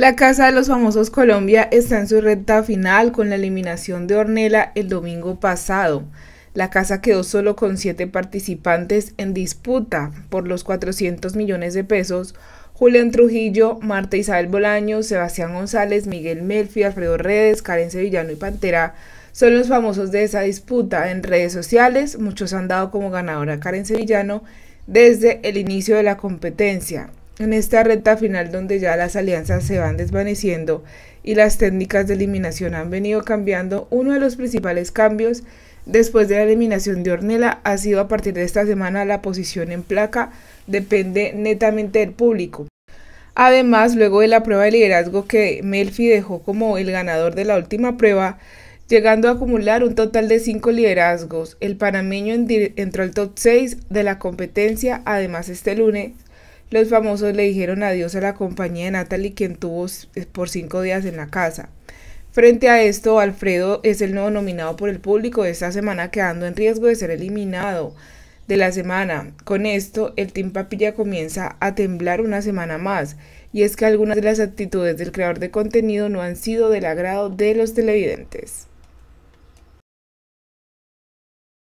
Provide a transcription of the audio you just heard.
La Casa de los Famosos Colombia está en su recta final con la eliminación de Ornella el domingo pasado. La casa quedó solo con siete participantes en disputa por los 400 millones de pesos. Julián Trujillo, Marta Isabel Bolaño, Sebastián González, Miguel Melfi, Alfredo Redes, Karen Sevillano y Pantera son los famosos de esa disputa. En redes sociales muchos han dado como ganadora a Karen Sevillano desde el inicio de la competencia. En esta recta final donde ya las alianzas se van desvaneciendo y las técnicas de eliminación han venido cambiando, uno de los principales cambios después de la eliminación de Ornella ha sido a partir de esta semana la posición en placa depende netamente del público. Además, luego de la prueba de liderazgo que Melfi dejó como el ganador de la última prueba, llegando a acumular un total de cinco liderazgos, el panameño entró al top 6 de la competencia, además este lunes los famosos le dijeron adiós a la compañía de Natalie, quien tuvo eh, por cinco días en la casa. Frente a esto, Alfredo es el nuevo nominado por el público de esta semana, quedando en riesgo de ser eliminado de la semana. Con esto, el Team Papilla comienza a temblar una semana más, y es que algunas de las actitudes del creador de contenido no han sido del agrado de los televidentes.